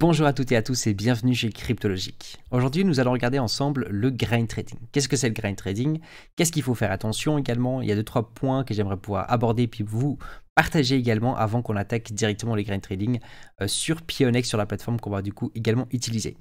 Bonjour à toutes et à tous et bienvenue chez Cryptologique. Aujourd'hui, nous allons regarder ensemble le Grain trading. Qu'est-ce que c'est le Grain trading Qu'est-ce qu'il faut faire attention également Il y a deux trois points que j'aimerais pouvoir aborder puis vous partager également avant qu'on attaque directement les Grain trading euh, sur Pionex sur la plateforme qu'on va du coup également utiliser.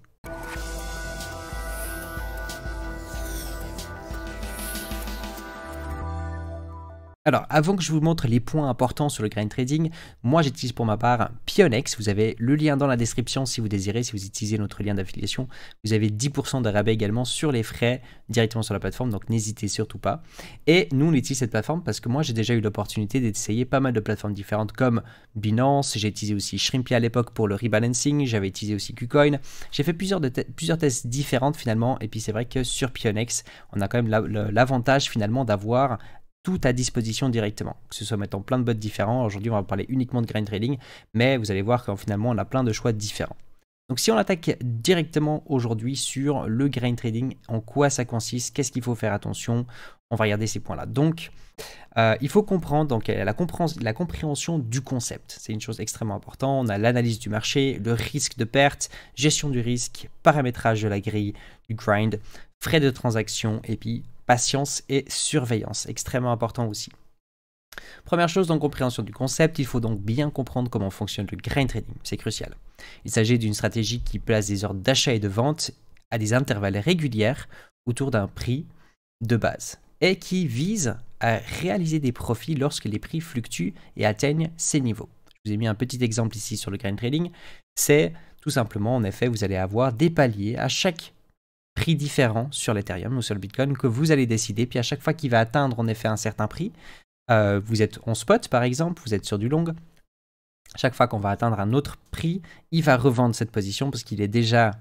Alors, avant que je vous montre les points importants sur le grain trading, moi j'utilise pour ma part Pionex. Vous avez le lien dans la description si vous désirez, si vous utilisez notre lien d'affiliation. Vous avez 10% de rabais également sur les frais directement sur la plateforme, donc n'hésitez surtout pas. Et nous, on utilise cette plateforme parce que moi j'ai déjà eu l'opportunité d'essayer pas mal de plateformes différentes comme Binance, j'ai utilisé aussi Shrimpy à l'époque pour le rebalancing, j'avais utilisé aussi KuCoin. J'ai fait plusieurs, plusieurs tests différentes finalement, et puis c'est vrai que sur Pionex, on a quand même l'avantage finalement d'avoir tout à disposition directement, que ce soit mettant plein de bots différents. Aujourd'hui, on va parler uniquement de grain trading, mais vous allez voir qu'en finalement, on a plein de choix différents. Donc si on attaque directement aujourd'hui sur le grain trading, en quoi ça consiste, qu'est-ce qu'il faut faire attention, on va regarder ces points-là. Donc euh, il faut comprendre donc, la, compréhension, la compréhension du concept, c'est une chose extrêmement importante. On a l'analyse du marché, le risque de perte, gestion du risque, paramétrage de la grille, du grind, frais de transaction et puis patience et surveillance, extrêmement important aussi. Première chose, dans compréhension du concept, il faut donc bien comprendre comment fonctionne le grain trading, c'est crucial. Il s'agit d'une stratégie qui place des ordres d'achat et de vente à des intervalles réguliers autour d'un prix de base et qui vise à réaliser des profits lorsque les prix fluctuent et atteignent ces niveaux. Je vous ai mis un petit exemple ici sur le grain trading, c'est tout simplement en effet vous allez avoir des paliers à chaque prix différent sur l'Ethereum ou sur le Bitcoin que vous allez décider. Puis à chaque fois qu'il va atteindre en effet un certain prix, euh, vous êtes en spot par exemple, vous êtes sur du long, chaque fois qu'on va atteindre un autre prix, il va revendre cette position parce qu'il est déjà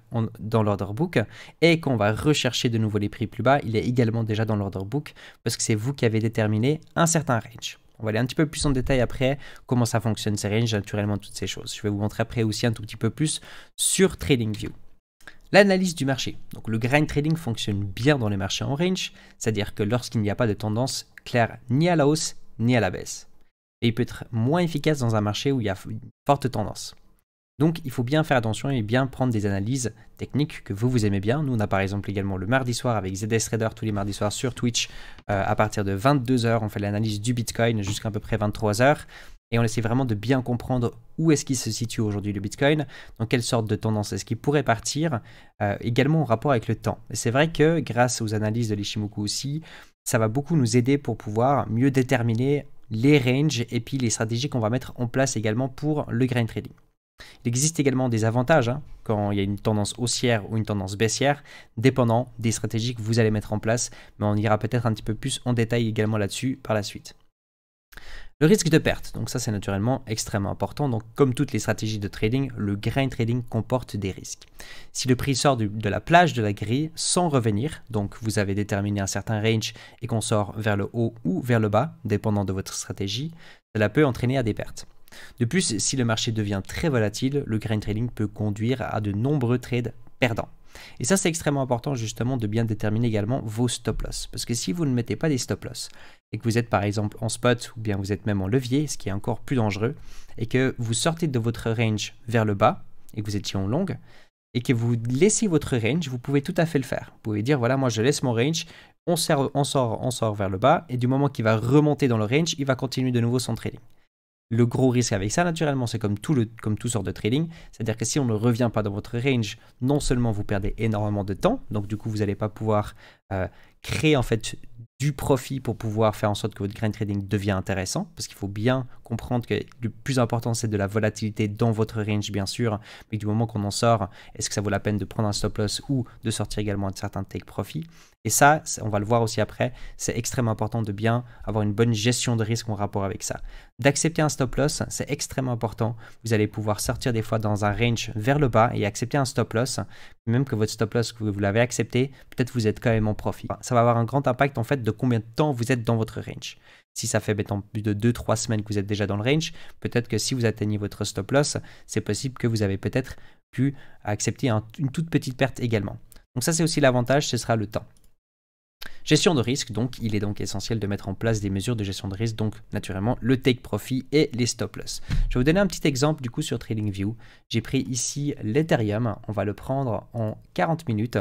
dans l'order book et qu'on va rechercher de nouveau les prix plus bas, il est également déjà dans l'order book parce que c'est vous qui avez déterminé un certain range. On va aller un petit peu plus en détail après comment ça fonctionne ces ranges, naturellement toutes ces choses. Je vais vous montrer après aussi un tout petit peu plus sur TradingView. L'analyse du marché. Donc le grind trading fonctionne bien dans les marchés en range, c'est-à-dire que lorsqu'il n'y a pas de tendance claire ni à la hausse ni à la baisse. Et il peut être moins efficace dans un marché où il y a une forte tendance. Donc il faut bien faire attention et bien prendre des analyses techniques que vous vous aimez bien. Nous on a par exemple également le mardi soir avec ZS Trader tous les mardis soirs sur Twitch euh, à partir de 22h on fait l'analyse du Bitcoin jusqu'à peu près 23h et on essaie vraiment de bien comprendre où est-ce qu'il se situe aujourd'hui le Bitcoin, dans quelle sorte de tendance est-ce qu'il pourrait partir, euh, également en rapport avec le temps. Et c'est vrai que grâce aux analyses de l'Ishimoku aussi, ça va beaucoup nous aider pour pouvoir mieux déterminer les ranges et puis les stratégies qu'on va mettre en place également pour le grain trading. Il existe également des avantages hein, quand il y a une tendance haussière ou une tendance baissière, dépendant des stratégies que vous allez mettre en place, mais on ira peut-être un petit peu plus en détail également là-dessus par la suite. Le risque de perte, donc ça c'est naturellement extrêmement important. Donc comme toutes les stratégies de trading, le grain trading comporte des risques. Si le prix sort de la plage de la grille sans revenir, donc vous avez déterminé un certain range et qu'on sort vers le haut ou vers le bas, dépendant de votre stratégie, cela peut entraîner à des pertes. De plus, si le marché devient très volatile, le grain trading peut conduire à de nombreux trades perdants. Et ça, c'est extrêmement important justement de bien déterminer également vos stop loss. Parce que si vous ne mettez pas des stop loss et que vous êtes par exemple en spot ou bien vous êtes même en levier, ce qui est encore plus dangereux, et que vous sortez de votre range vers le bas et que vous étiez en longue, et que vous laissez votre range, vous pouvez tout à fait le faire. Vous pouvez dire, voilà, moi je laisse mon range, on sort, on sort, on sort vers le bas, et du moment qu'il va remonter dans le range, il va continuer de nouveau son trading. Le gros risque avec ça, naturellement, c'est comme tout, le, comme sort de trading, c'est-à-dire que si on ne revient pas dans votre range, non seulement vous perdez énormément de temps, donc du coup vous n'allez pas pouvoir euh, créer en fait du profit pour pouvoir faire en sorte que votre grain trading devient intéressant, parce qu'il faut bien comprendre que le plus important c'est de la volatilité dans votre range bien sûr, mais du moment qu'on en sort, est-ce que ça vaut la peine de prendre un stop loss ou de sortir également un certain take profit Et ça, on va le voir aussi après, c'est extrêmement important de bien avoir une bonne gestion de risque en rapport avec ça. D'accepter un stop loss, c'est extrêmement important. Vous allez pouvoir sortir des fois dans un range vers le bas et accepter un stop loss, même que votre stop loss que vous l'avez accepté, peut-être vous êtes quand même en profit. Ça va avoir un grand impact en fait de combien de temps vous êtes dans votre range. Si ça fait en plus de 2-3 semaines que vous êtes déjà dans le range, peut-être que si vous atteignez votre stop loss, c'est possible que vous avez peut-être pu accepter une toute petite perte également. Donc ça c'est aussi l'avantage, ce sera le temps. Gestion de risque, donc il est donc essentiel de mettre en place des mesures de gestion de risque, donc naturellement le take profit et les stop loss. Je vais vous donner un petit exemple du coup sur TradingView. J'ai pris ici l'Ethereum, on va le prendre en 40 minutes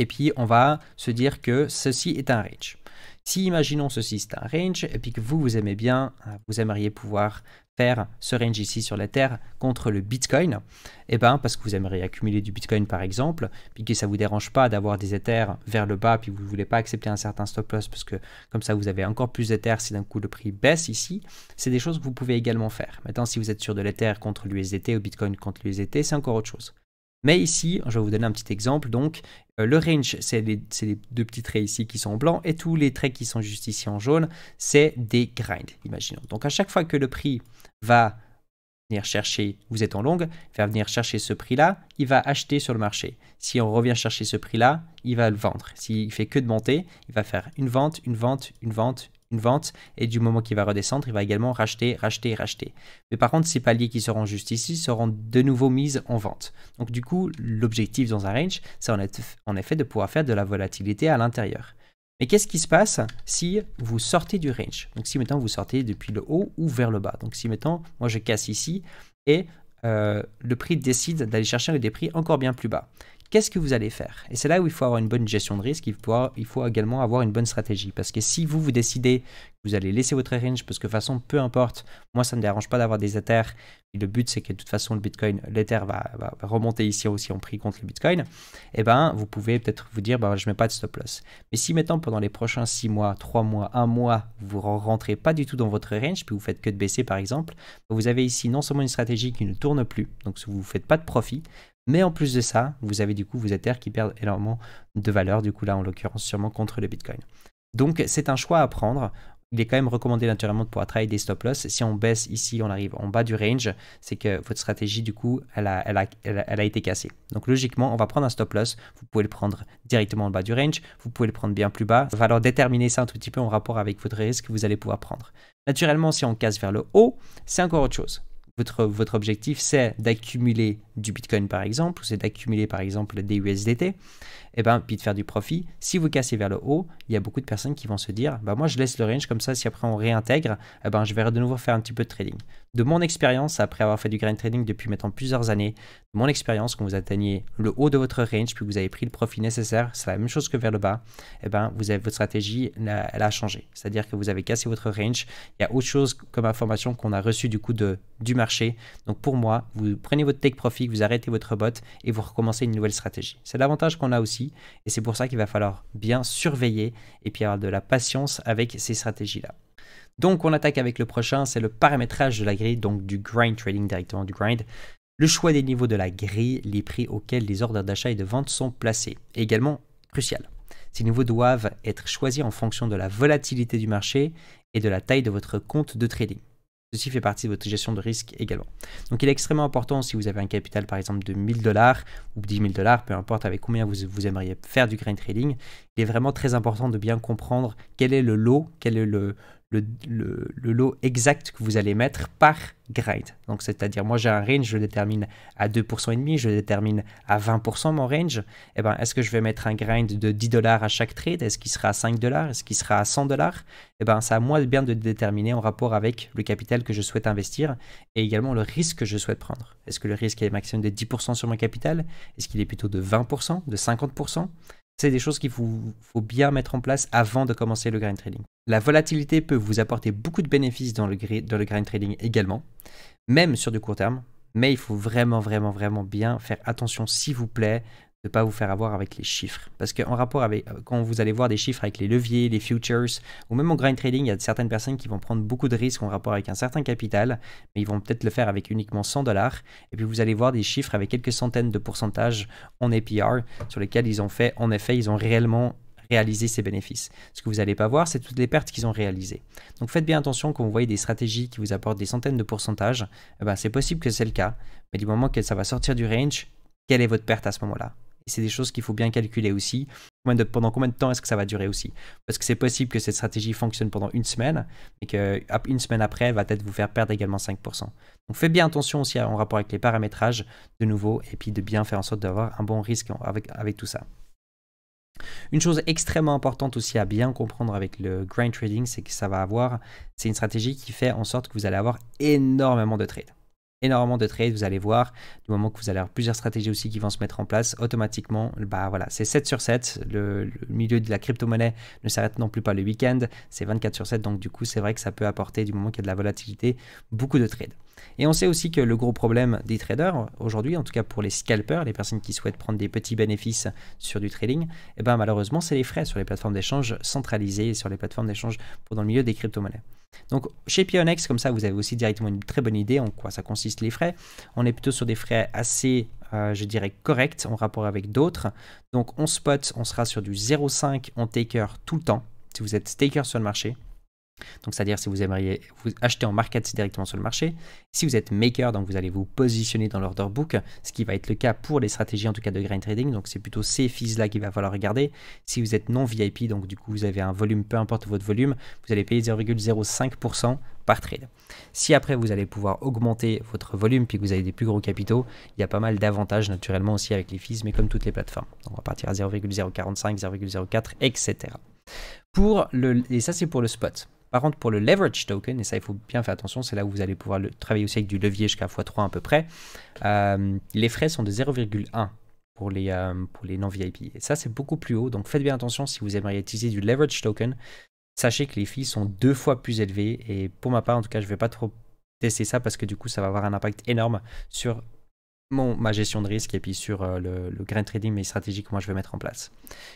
et puis on va se dire que ceci est un range. Si imaginons ceci c'est un range et puis que vous vous aimez bien, euh, vous aimeriez pouvoir faire ce range ici sur l'Ether contre le Bitcoin, et eh ben parce que vous aimeriez accumuler du Bitcoin par exemple, puis que ça vous dérange pas d'avoir des Ethers vers le bas, puis vous ne voulez pas accepter un certain stop loss parce que comme ça vous avez encore plus d'Ethers si d'un coup le prix baisse ici, c'est des choses que vous pouvez également faire. Maintenant si vous êtes sur de l'Ether contre l'USDT ou Bitcoin contre l'USDT, c'est encore autre chose. Mais ici, je vais vous donner un petit exemple. Donc, euh, le range, c'est les, deux petits traits ici qui sont en blanc et tous les traits qui sont juste ici en jaune, c'est des grinds, imaginons. Donc, à chaque fois que le prix va venir chercher, vous êtes en longue, il va venir chercher ce prix-là, il va acheter sur le marché. Si on revient chercher ce prix-là, il va le vendre. S'il fait que de monter, il va faire une vente, une vente, une vente, une vente et du moment qu'il va redescendre, il va également racheter, racheter, racheter. Mais par contre, ces paliers qui seront juste ici seront de nouveau mis en vente. Donc du coup, l'objectif dans un range, c'est en effet de pouvoir faire de la volatilité à l'intérieur. Mais qu'est-ce qui se passe si vous sortez du range Donc si maintenant vous sortez depuis le haut ou vers le bas. Donc si maintenant moi je casse ici et euh, le prix décide d'aller chercher des prix encore bien plus bas qu'est-ce que vous allez faire Et c'est là où il faut avoir une bonne gestion de risque, il faut, également avoir une bonne stratégie. Parce que si vous vous décidez que vous allez laisser votre range, parce que de toute façon, peu importe, moi ça ne me dérange pas d'avoir des Ethers, le but c'est que de toute façon le Bitcoin, l'Ether va, remonter ici aussi en prix contre le Bitcoin, et eh ben vous pouvez peut-être vous dire, ben, je ne mets pas de stop loss. Mais si maintenant pendant les prochains 6 mois, 3 mois, 1 mois, vous rentrez pas du tout dans votre range, puis vous faites que de baisser par exemple, vous avez ici non seulement une stratégie qui ne tourne plus, donc vous ne faites pas de profit, mais en plus de ça, vous avez du coup vos Ethers qui perdent énormément de valeur, du coup là en l'occurrence sûrement contre le Bitcoin. Donc c'est un choix à prendre. Il est quand même recommandé naturellement de pouvoir travailler des stop loss. Si on baisse ici, on arrive en bas du range, c'est que votre stratégie du coup, elle a, été cassée. Donc logiquement, on va prendre un stop loss. Vous pouvez le prendre directement en bas du range, vous pouvez le prendre bien plus bas. Il va falloir déterminer ça un tout petit peu en rapport avec votre risque que vous allez pouvoir prendre. Naturellement, si on casse vers le haut, c'est encore autre chose votre, objectif c'est d'accumuler du Bitcoin par exemple, ou c'est d'accumuler par exemple des USDT, et eh ben, puis de faire du profit, si vous cassez vers le haut, il y a beaucoup de personnes qui vont se dire, bah moi je laisse le range comme ça, si après on réintègre, et eh ben, je vais de nouveau faire un petit peu de trading. De mon expérience, après avoir fait du grain trading depuis maintenant plusieurs années, mon expérience, quand vous atteignez le haut de votre range, puis vous avez pris le profit nécessaire, c'est la même chose que vers le bas, et eh ben, vous avez, votre stratégie, elle a, changé. C'est-à-dire que vous avez cassé votre range, il y a autre chose comme information qu'on a reçue du coup de, du marché donc pour moi, vous prenez votre take profit, vous arrêtez votre bot et vous recommencez une nouvelle stratégie. C'est l'avantage qu'on a aussi et c'est pour ça qu'il va falloir bien surveiller et puis avoir de la patience avec ces stratégies-là. Donc on attaque avec le prochain, c'est le paramétrage de la grille, donc du grind trading directement du grind le choix des niveaux de la grille, les prix auxquels les ordres d'achat et de vente sont placés, également crucial. Ces niveaux doivent être choisis en fonction de la volatilité du marché et de la taille de votre compte de trading. Ceci fait partie de votre gestion de risque également. Donc il est extrêmement important si vous avez un capital par exemple de 1000 dollars ou 10 000 dollars, peu importe avec combien vous, vous, aimeriez faire du grain trading, il est vraiment très important de bien comprendre quel est le lot, quel est le, le, lot exact que vous allez mettre par grind Donc c'est-à-dire moi j'ai un range, je le détermine à 2% et demi, je le détermine à 20% mon range. Et eh ben est-ce que je vais mettre un grind de 10 dollars à chaque trade Est-ce qu'il sera à 5 dollars Est-ce qu'il sera à 100 dollars Et eh ben c'est à moi bien de déterminer en rapport avec le capital que je souhaite investir et également le risque que je souhaite prendre. Est-ce que le risque est maximum de 10% sur mon capital Est-ce qu'il est plutôt de 20%, de 50% c'est des choses qu'il faut, faut bien mettre en place avant de commencer le grind trading. La volatilité peut vous apporter beaucoup de bénéfices dans le, dans le grind trading également, même sur du court terme, mais il faut vraiment, vraiment, vraiment bien faire attention, s'il vous plaît, de ne pas vous faire avoir avec les chiffres. Parce qu'en rapport avec, euh, quand vous allez voir des chiffres avec les leviers, les futures, ou même en grind trading, il y a certaines personnes qui vont prendre beaucoup de risques en rapport avec un certain capital, mais ils vont peut-être le faire avec uniquement 100 dollars, et puis vous allez voir des chiffres avec quelques centaines de pourcentages en APR, sur lesquels ils ont fait, en effet, ils ont réellement réaliser ses bénéfices. Ce que vous n'allez pas voir, c'est toutes les pertes qu'ils ont réalisées. Donc faites bien attention quand vous voyez des stratégies qui vous apportent des centaines de pourcentages, eh ben, c'est possible que c'est le cas, mais du moment que ça va sortir du range, quelle est votre perte à ce moment-là Et c'est des choses qu'il faut bien calculer aussi. pendant combien de temps est-ce que ça va durer aussi Parce que c'est possible que cette stratégie fonctionne pendant une semaine, et qu'une semaine après, elle va peut-être vous faire perdre également 5%. Donc faites bien attention aussi en rapport avec les paramétrages, de nouveau, et puis de bien faire en sorte d'avoir un bon risque avec tout ça. Une chose extrêmement importante aussi à bien comprendre avec le grind trading, c'est que ça va avoir, c'est une stratégie qui fait en sorte que vous allez avoir énormément de trades. Énormément de trades, vous allez voir, du moment que vous allez avoir plusieurs stratégies aussi qui vont se mettre en place, automatiquement, bah voilà, c'est 7 sur 7, le, milieu de la crypto-monnaie ne s'arrête non plus pas le week-end, c'est 24 sur 7, donc du coup c'est vrai que ça peut apporter, du moment qu'il y a de la volatilité, beaucoup de trades. Et on sait aussi que le gros problème des traders aujourd'hui, en tout cas pour les scalpers, les personnes qui souhaitent prendre des petits bénéfices sur du trading, eh ben, malheureusement c'est les frais sur les plateformes d'échange centralisées et sur les plateformes d'échange dans le milieu des crypto-monnaies. Donc chez Pionex, comme ça vous avez aussi directement une très bonne idée en quoi ça consiste les frais. On est plutôt sur des frais assez, euh, je dirais, corrects en rapport avec d'autres. Donc on spot, on sera sur du 0,5 en taker tout le temps, si vous êtes taker sur le marché. Donc, c'est-à-dire si vous aimeriez vous acheter en market directement sur le marché. Si vous êtes maker, donc vous allez vous positionner dans l'order book, ce qui va être le cas pour les stratégies en tout cas de grain trading. Donc, c'est plutôt ces fees là qu'il va falloir regarder. Si vous êtes non VIP, donc du coup, vous avez un volume, peu importe votre volume, vous allez payer 0,05% par trade. Si après vous allez pouvoir augmenter votre volume puis que vous avez des plus gros capitaux, il y a pas mal d'avantages naturellement aussi avec les fees, mais comme toutes les plateformes. Donc on va partir à 0,045, 0,04, etc. et ça c'est pour le spot. Par contre, pour le leverage token, et ça, il faut bien faire attention, c'est là où vous allez pouvoir travailler aussi avec du levier jusqu'à x3 à peu près, euh, les frais sont de 0,1 pour les, euh, pour les non-VIP. Et ça, c'est beaucoup plus haut, donc faites bien attention si vous aimeriez utiliser du leverage token. Sachez que les fees sont deux fois plus élevées, et pour ma part, en tout cas, je ne vais pas trop tester ça parce que du coup, ça va avoir un impact énorme sur ma gestion de risque et puis sur euh, le, le, grain trading, mes stratégies que moi je vais mettre en place.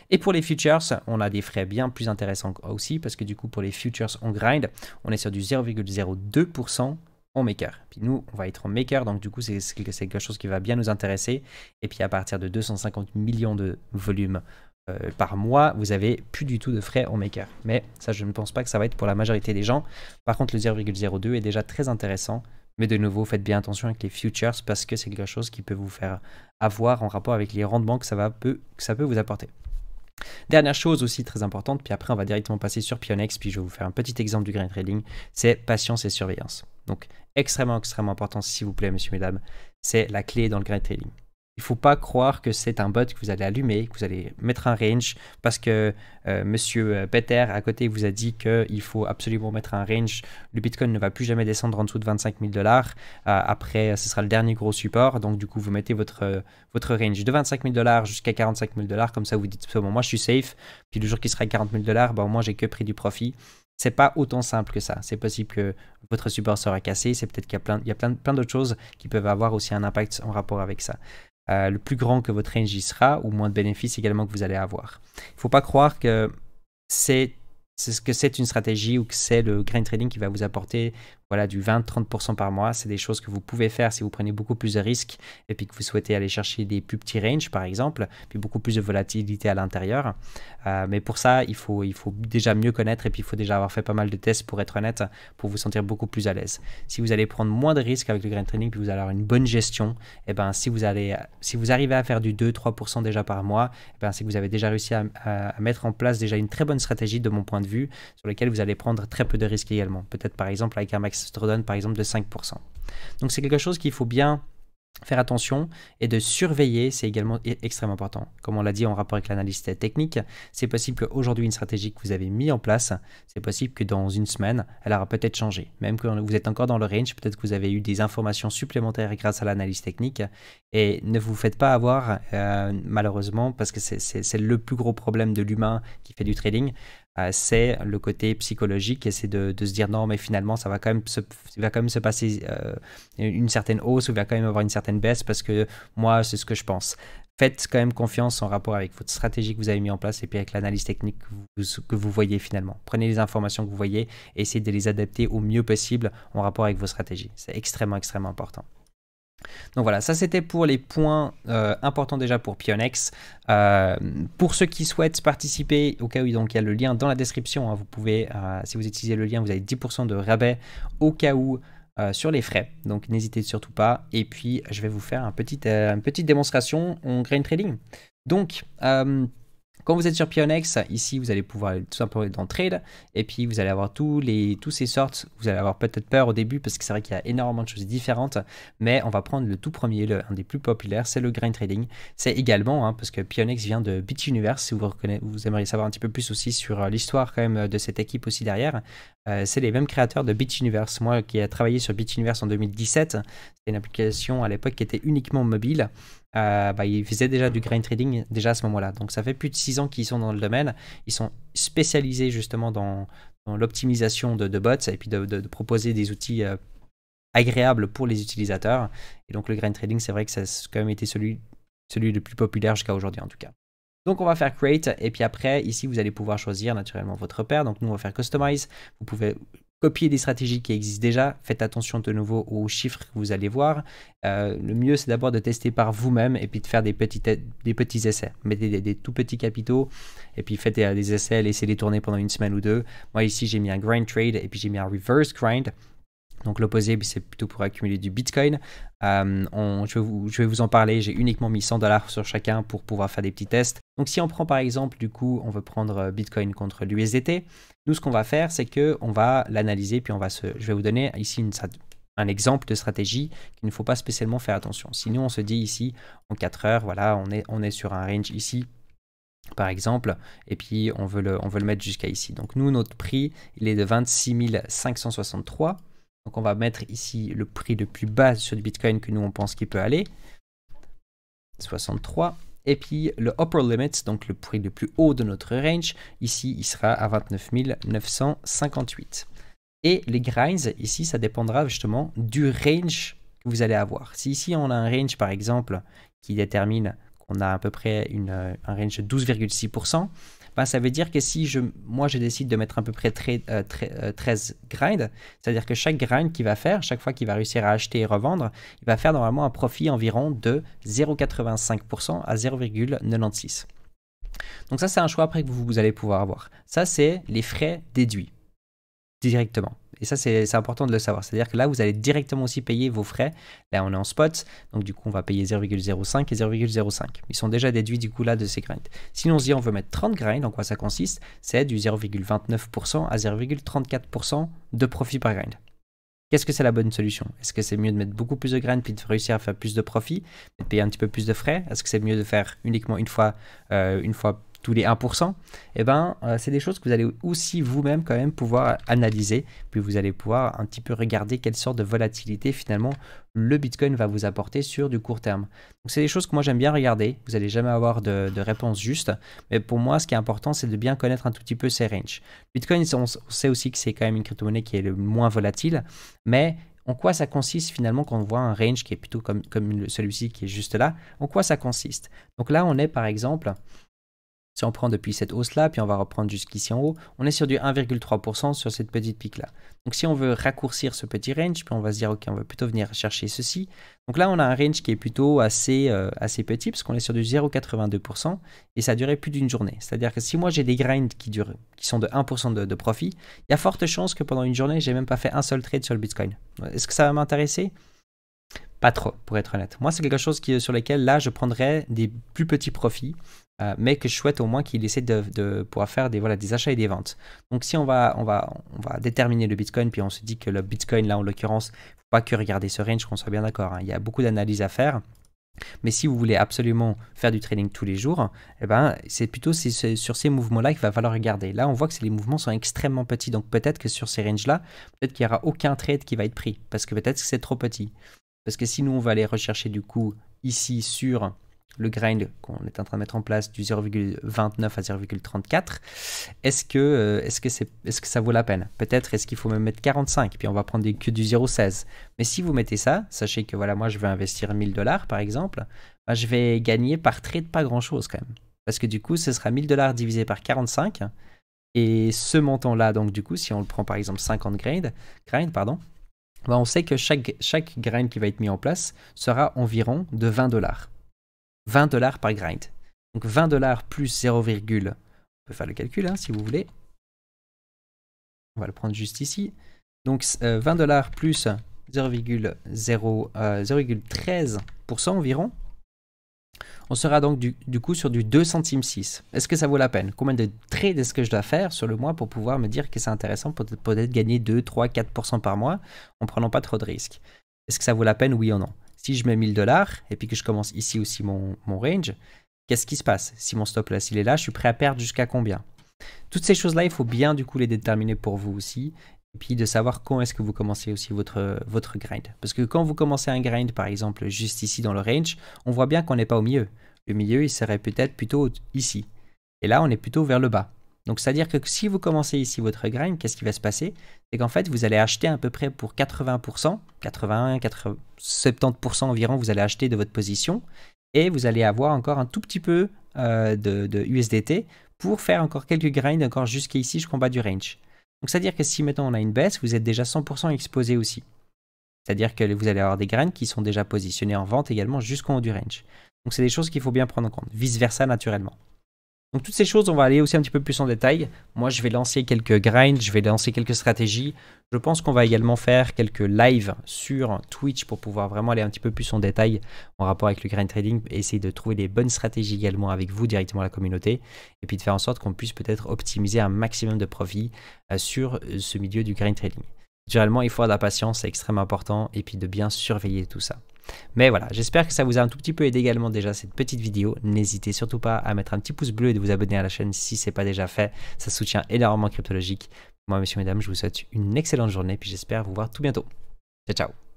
Et pour les futures, on a des frais bien plus intéressants aussi parce que du coup, pour les futures, on grind, on est sur du 0,02% en maker. Puis nous, on va être en maker, donc du coup, c'est quelque chose qui va bien nous intéresser. Et puis à partir de 250 millions de volume euh, par mois, vous avez plus du tout de frais en maker. Mais ça, je ne pense pas que ça va être pour la majorité des gens. Par contre, le 0,02 est déjà très intéressant mais de nouveau, faites bien attention avec les futures parce que c'est quelque chose qui peut vous faire avoir en rapport avec les rendements que ça, va, peut, ça peut vous apporter. Dernière chose aussi très importante, puis après on va directement passer sur Pionex, puis je vais vous faire un petit exemple du grain trading, c'est patience et surveillance. Donc extrêmement extrêmement important s'il vous plaît messieurs mesdames, c'est la clé dans le grain trading. Il ne faut pas croire que c'est un bot que vous allez allumer, que vous allez mettre un range, parce que euh, Monsieur euh, Peter à côté vous a dit qu'il faut absolument mettre un range. Le Bitcoin ne va plus jamais descendre en dessous de 25 000 dollars. Euh, après, ce sera le dernier gros support. Donc du coup, vous mettez votre, votre range de 25 000 dollars jusqu'à 45 000 dollars. Comme ça, vous dites, bon, moi je suis safe. Puis le jour qui sera à 40 000 dollars, ben, moi, j'ai que pris du profit c'est pas autant simple que ça. C'est possible que votre support sera cassé, c'est peut-être qu'il y a plein, il y plein, plein d'autres choses qui peuvent avoir aussi un impact en rapport avec ça. Euh, le plus grand que votre range sera, ou moins de bénéfices également que vous allez avoir. Il ne faut pas croire que c'est que c'est une stratégie ou que c'est le grain trading qui va vous apporter voilà, du 20-30% par mois. C'est des choses que vous pouvez faire si vous prenez beaucoup plus de risques et puis que vous souhaitez aller chercher des plus petits ranges, par exemple, puis beaucoup plus de volatilité à l'intérieur. Euh, mais pour ça, il faut, il faut déjà mieux connaître et puis il faut déjà avoir fait pas mal de tests pour être honnête, pour vous sentir beaucoup plus à l'aise. Si vous allez prendre moins de risques avec le grain training, puis vous allez avoir une bonne gestion, et eh ben si vous allez, si vous arrivez à faire du 2-3% déjà par mois, eh ben c'est que vous avez déjà réussi à, à mettre en place déjà une très bonne stratégie de mon point de vue, sur laquelle vous allez prendre très peu de risques également. Peut-être par exemple avec un max te redonne par exemple de 5%. Donc c'est quelque chose qu'il faut bien faire attention et de surveiller, c'est également e-, extrêmement important. Comme on l'a dit en rapport avec l'analyse technique, c'est possible qu'aujourd'hui une stratégie que vous avez mis en place, c'est possible que dans une semaine, elle aura peut-être changé. Même que vous êtes encore dans le range, peut-être que vous avez eu des informations supplémentaires grâce à l'analyse technique et ne vous faites pas avoir, euh, malheureusement, parce que c'est le plus gros problème de l'humain qui fait du trading, euh, c'est le côté psychologique et c'est de, se dire non mais finalement ça va quand même se, va passer euh, une certaine hausse ou va quand même avoir une certaine baisse parce que moi c'est ce que je pense. Faites quand même confiance en rapport avec votre stratégie que vous avez mis en place et puis avec l'analyse technique que vous, voyez finalement. Prenez les informations que vous voyez, et essayez de les adapter au mieux possible en rapport avec vos stratégies. C'est extrêmement extrêmement important. Donc voilà, ça c'était pour les points euh, importants déjà pour Pionex. Euh, pour ceux qui souhaitent participer, au cas où donc, il y a le lien dans la description, hein. vous pouvez, euh, si vous utilisez le lien, vous avez 10% de rabais au cas où sur les frais. Donc n'hésitez surtout pas. Et puis je vais vous faire un petit, une petite démonstration en grain trading. Donc quand vous êtes sur Pionex, ici, vous allez pouvoir tout simplement être dans Trade, et puis vous allez avoir tous, les, tous ces sortes. Vous allez avoir peut-être peur au début, parce que c'est vrai qu'il y a énormément de choses différentes, mais on va prendre le tout premier, le, un des plus populaires, c'est le Grain Trading. C'est également, hein, parce que Pionex vient de Universe. si vous, vous aimeriez savoir un petit peu plus aussi sur euh, l'histoire quand même euh, de cette équipe aussi derrière, euh, c'est les mêmes créateurs de Beach Universe. Moi qui ai travaillé sur Beach Universe en 2017, c'est une application à l'époque qui était uniquement mobile. Euh, bah, ils faisaient déjà du grain trading déjà à ce moment-là. Donc ça fait plus de 6 ans qu'ils sont dans le domaine. Ils sont spécialisés justement dans, l'optimisation de, bots et puis de, proposer des outils euh, agréables pour les utilisateurs. Et donc le grain trading, c'est vrai que ça a quand même été celui, celui le plus populaire jusqu'à aujourd'hui en tout cas. Donc on va faire create et puis après ici vous allez pouvoir choisir naturellement votre repère. Donc nous on va faire customize. Vous pouvez copier des stratégies qui existent déjà. Faites attention de nouveau aux chiffres que vous allez voir. Euh, le mieux c'est d'abord de tester par vous-même et puis de faire des petits, des petits essais. Mettez des, des, tout petits capitaux et puis faites des essais, laissez-les tourner pendant une semaine ou deux. Moi ici j'ai mis un grind trade et puis j'ai mis un reverse grind. Donc l'opposé, c'est plutôt pour accumuler du Bitcoin. Euh, je, vais vous, en parler, j'ai uniquement mis 100 dollars sur chacun pour pouvoir faire des petits tests. Donc si on prend par exemple, du coup, on veut prendre euh, Bitcoin contre l'USDT, nous ce qu'on va faire, c'est que on va l'analyser, puis on va se... Je vais vous donner ici un exemple de stratégie qu'il ne faut pas spécialement faire attention. Sinon, on se dit ici, en 4 heures, voilà, on est, on est sur un range ici, par exemple, et puis on veut le, on veut le mettre jusqu'à ici. Donc nous, notre prix, il est de 26 563. Donc on va mettre ici le prix le plus bas sur le Bitcoin que nous on pense qu'il peut aller. 63. Et puis le upper limit, donc le prix le plus haut de notre range, ici il sera à 29 958. Et les grinds, ici ça dépendra justement du range que vous allez avoir. Si ici on a un range par exemple qui détermine qu'on a à peu près un range de 12,6%, ben, ça veut dire que si je, moi je décide de mettre à peu près 13 euh, euh, grinds, c'est-à-dire que chaque grind qu'il va faire, chaque fois qu'il va réussir à acheter et revendre, il va faire normalement un profit environ de 0,85% à 0,96%. Donc ça c'est un choix après que vous allez pouvoir avoir. Ça c'est les frais déduits directement. Et ça, c'est important de le savoir. C'est-à-dire que là, vous allez directement aussi payer vos frais. Là, on est en spot. Donc, du coup, on va payer 0,05 et 0,05. Ils sont déjà déduits, du coup, là, de ces grinds. Si l'on dit, on veut mettre 30 grinds, en quoi ça consiste C'est du 0,29% à 0,34% de profit par grind. Qu'est-ce que c'est la bonne solution Est-ce que c'est mieux de mettre beaucoup plus de graines puis de réussir à faire plus de profit, de payer un petit peu plus de frais Est-ce que c'est mieux de faire uniquement une fois, euh, une fois tous les 1%, eh ben, euh, c'est des choses que vous allez aussi vous-même quand même pouvoir analyser. Puis vous allez pouvoir un petit peu regarder quelle sorte de volatilité finalement le Bitcoin va vous apporter sur du court terme. Donc c'est des choses que moi j'aime bien regarder. Vous n'allez jamais avoir de, réponse juste. Mais pour moi, ce qui est important, c'est de bien connaître un tout petit peu ces ranges. Bitcoin, on, sait aussi que c'est quand même une crypto-monnaie qui est le moins volatile. Mais en quoi ça consiste finalement quand on voit un range qui est plutôt comme, comme celui-ci qui est juste là En quoi ça consiste Donc là, on est par exemple si on prend depuis cette hausse-là, puis on va reprendre jusqu'ici en haut, on est sur du 1,3% sur cette petite pique-là. Donc si on veut raccourcir ce petit range, puis on va se dire, ok, on va plutôt venir chercher ceci. Donc là, on a un range qui est plutôt assez, euh, assez petit, parce qu'on est sur du 0,82%, et ça a duré plus d'une journée. C'est-à-dire que si moi j'ai des grinds qui, durent, qui sont de 1% de, profit, il y a forte chance que pendant une journée, j'ai même pas fait un seul trade sur le Bitcoin. Est-ce que ça va m'intéresser pas trop, pour être honnête. Moi, c'est quelque chose qui, sur lequel, là, je prendrais des plus petits profits euh, mais que je souhaite au moins qu'il essaie de, pouvoir faire des, des achats et des ventes. Donc si on va, on, va, on va déterminer le Bitcoin, puis on se dit que le Bitcoin, là en l'occurrence, il faut pas que regarder ce range, qu'on soit bien d'accord, hein. il y a beaucoup d'analyses à faire. Mais si vous voulez absolument faire du trading tous les jours, eh ben, c'est plutôt sur ces mouvements-là qu'il va falloir regarder. Là, on voit que les mouvements sont extrêmement petits, donc peut-être que sur ces ranges-là, peut-être qu'il n'y aura aucun trade qui va être pris, parce que peut-être que c'est trop petit. Parce que si nous, on va aller rechercher du coup ici sur le grind qu'on est en train de mettre en place du 0,29 à 0,34, est-ce que, est -ce ce que ça vaut la peine Peut-être est-ce qu'il faut même mettre 45, puis on va prendre que du 0,16. Mais si vous mettez ça, sachez que voilà, moi je veux investir 1000 dollars par exemple, bah, je vais gagner par trade pas grand-chose quand même. Parce que du coup, ce sera 1000 dollars divisé par 45. Et ce montant-là, donc du coup, si on le prend par exemple 50 grind, grind pardon, bah, on sait que chaque, chaque grind qui va être mis en place sera environ de 20 dollars. 20 dollars par grind. Donc 20 dollars plus 0, on peut faire le calcul hein, si vous voulez. On va le prendre juste ici. Donc 20 euh, dollars plus 0,13% euh, environ. On sera donc du, du, coup sur du 2 centimes 6. Est-ce que ça vaut la peine Combien de trades est-ce que je dois faire sur le mois pour pouvoir me dire que c'est intéressant pour peut-être gagner 2, 3, 4% par mois en prenant pas trop de risques Est-ce que ça vaut la peine Oui ou non si je mets 1000 dollars et puis que je commence ici aussi mon, range, qu'est-ce qui se passe Si mon stop là, s'il est là, je suis prêt à perdre jusqu'à combien Toutes ces choses-là, il faut bien du coup les déterminer pour vous aussi. Et puis de savoir quand est-ce que vous commencez aussi votre, votre grind. Parce que quand vous commencez un grind, par exemple, juste ici dans le range, on voit bien qu'on n'est pas au milieu. Le milieu, il serait peut-être plutôt ici. Et là, on est plutôt vers le bas. Donc c'est-à-dire que si vous commencez ici votre grain, qu'est-ce qui va se passer C'est qu'en fait vous allez acheter à peu près pour 80%, 80, 70% environ vous allez acheter de votre position et vous allez avoir encore un tout petit peu euh, de, USDT pour faire encore quelques grinds encore jusqu'ici jusqu'en bas du range. Donc c'est-à-dire que si maintenant on a une baisse, vous êtes déjà 100% exposé aussi. C'est-à-dire que vous allez avoir des graines qui sont déjà positionnés en vente également jusqu'en haut du range. Donc c'est des choses qu'il faut bien prendre en compte, vice-versa naturellement. Donc toutes ces choses, on va aller aussi un petit peu plus en détail. Moi, je vais lancer quelques grinds, je vais lancer quelques stratégies. Je pense qu'on va également faire quelques lives sur Twitch pour pouvoir vraiment aller un petit peu plus en détail en rapport avec le grind trading, essayer de trouver les bonnes stratégies également avec vous directement à la communauté, et puis de faire en sorte qu'on puisse peut-être optimiser un maximum de profit euh, sur euh, ce milieu du grind trading. Généralement, il faut avoir de la patience, c'est extrêmement important, et puis de bien surveiller tout ça. Mais voilà, j'espère que ça vous a un tout petit peu aidé également déjà cette petite vidéo. N'hésitez surtout pas à mettre un petit pouce bleu et de vous abonner à la chaîne si ce n'est pas déjà fait. Ça soutient énormément Cryptologique. Moi, messieurs, mesdames, je vous souhaite une excellente journée, puis j'espère vous voir tout bientôt. Ciao, ciao